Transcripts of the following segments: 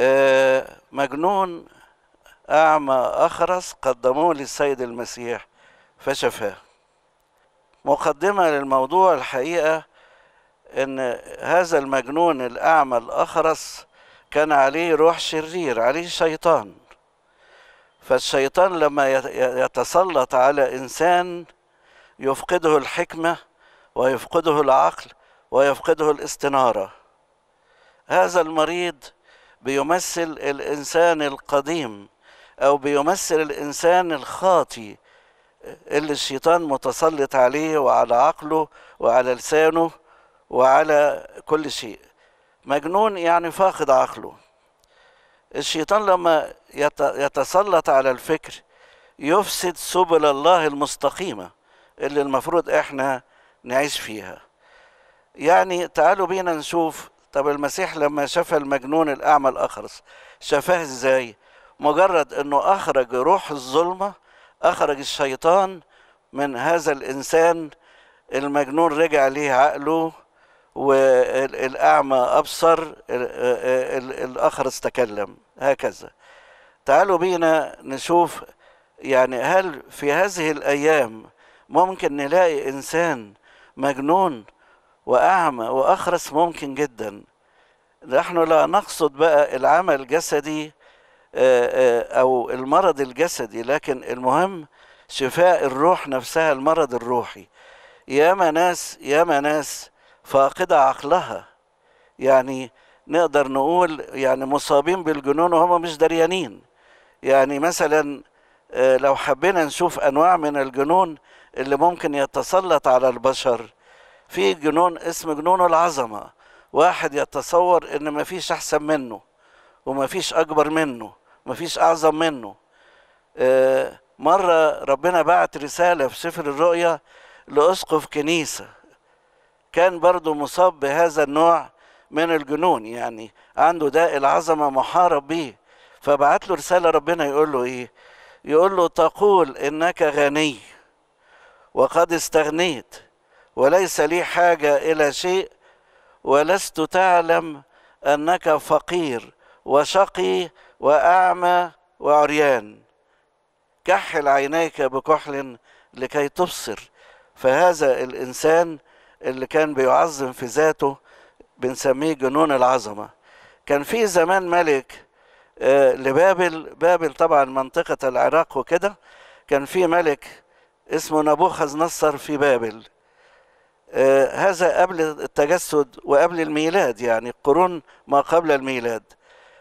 آه، مجنون أعمى أخرس قدموه للسيد المسيح فشفاه مقدمة للموضوع الحقيقة أن هذا المجنون الأعمى الأخرس كان عليه روح شرير عليه شيطان فالشيطان لما يتسلط على إنسان يفقده الحكمة ويفقده العقل ويفقده الاستنارة هذا المريض بيمثل الانسان القديم او بيمثل الانسان الخاطي اللي الشيطان متسلط عليه وعلى عقله وعلى لسانه وعلى كل شيء مجنون يعني فاقد عقله الشيطان لما يتسلط على الفكر يفسد سبل الله المستقيمه اللي المفروض احنا نعيش فيها يعني تعالوا بينا نشوف طب المسيح لما شفى المجنون الأعمى الأخرس شفاه إزاي؟ مجرد أنه أخرج روح الظلمة أخرج الشيطان من هذا الإنسان المجنون رجع ليه عقله والأعمى أبصر الأخرس تكلم هكذا تعالوا بينا نشوف يعني هل في هذه الأيام ممكن نلاقي إنسان مجنون واعمى واخرس ممكن جدا نحن لا نقصد بقى العمى الجسدي آه، آه، او المرض الجسدي لكن المهم شفاء الروح نفسها المرض الروحي ياما ناس ياما ناس فاقدة عقلها يعني نقدر نقول يعني مصابين بالجنون وهم مش دريانين يعني مثلا آه، لو حبينا نشوف انواع من الجنون اللي ممكن يتسلط على البشر في جنون اسم جنون العظمة واحد يتصور ان مفيش احسن منه ومفيش اكبر منه ومفيش اعظم منه آه، مرة ربنا بعت رسالة في سفر الرؤيا لأسقف كنيسة كان برضو مصاب بهذا النوع من الجنون يعني عنده داء العظمة محارب بيه فبعت له رسالة ربنا يقول له إيه يقول له تقول إنك غني وقد استغنيت وليس لي حاجه الى شيء ولست تعلم انك فقير وشقي واعمى وعريان كحل عينيك بكحل لكي تبصر فهذا الانسان اللي كان بيعظم في ذاته بنسميه جنون العظمه كان في زمان ملك آه، لبابل بابل طبعا منطقه العراق وكده كان في ملك اسمه نبوخذ نصر في بابل هذا قبل التجسد وقبل الميلاد يعني قرون ما قبل الميلاد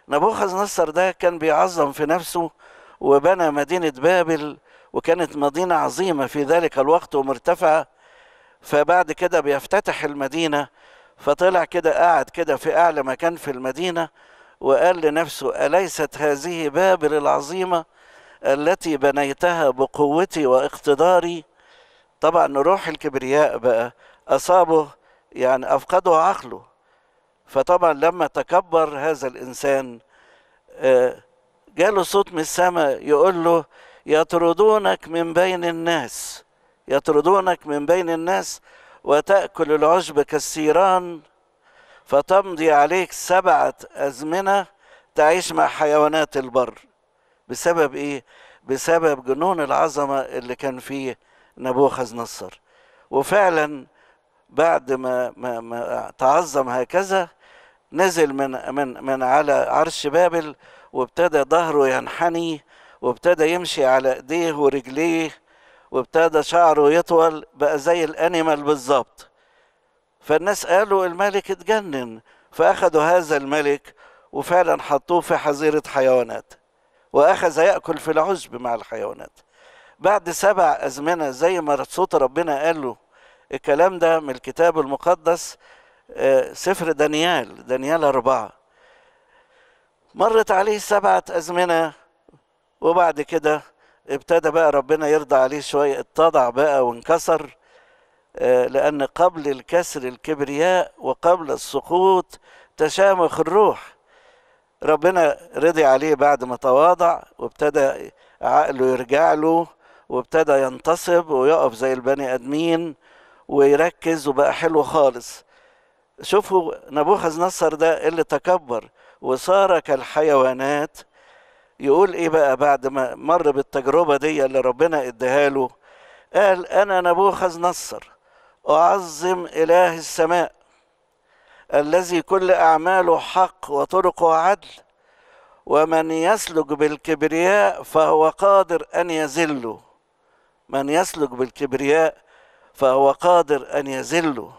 نبوخذ نصر ده كان بيعظم في نفسه وبنى مدينة بابل وكانت مدينة عظيمة في ذلك الوقت ومرتفعة فبعد كده بيفتتح المدينة فطلع كده قعد كده في أعلى مكان في المدينة وقال لنفسه أليست هذه بابل العظيمة التي بنيتها بقوتي واقتداري طبعا روح الكبرياء بقى اصابه يعني افقده عقله فطبعا لما تكبر هذا الانسان آه، جاله صوت من السماء يقول له يطردونك من بين الناس يطردونك من بين الناس وتأكل العشب كالسيران فتمضي عليك سبعة أزمنة تعيش مع حيوانات البر بسبب إيه؟ بسبب جنون العظمة اللي كان فيه نبوخذ نصر وفعلا بعد ما, ما, ما تعظم هكذا نزل من من من على عرش بابل وابتدى ظهره ينحني وابتدى يمشي على ايديه ورجليه وابتدى شعره يطول بقى زي الانيمال بالظبط فالناس قالوا الملك اتجنن فاخذوا هذا الملك وفعلا حطوه في حظيره حيوانات واخذ ياكل في العشب مع الحيوانات بعد سبع ازمنه زي ما صوت ربنا قال له الكلام ده من الكتاب المقدس آه، سفر دانيال دانيال أربعة مرت عليه سبعة أزمنة وبعد كده ابتدى بقى ربنا يرضى عليه شوية اتضع بقى وانكسر آه، لأن قبل الكسر الكبرياء وقبل السقوط تشامخ الروح ربنا رضي عليه بعد ما تواضع وابتدى عقله يرجع له وابتدى ينتصب ويقف زي البني آدمين ويركز وبقى حلو خالص شوفوا نبوخذ نصر ده اللي تكبر وصار كالحيوانات يقول ايه بقى بعد ما مر بالتجربه دي اللي ربنا اداها له قال انا نبوخذ نصر اعظم اله السماء الذي كل اعماله حق وطرقه عدل ومن يسلك بالكبرياء فهو قادر ان يذله من يسلك بالكبرياء فهو قادر أن يذله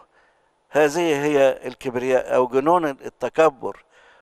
هذه هي الكبرياء أو جنون التكبر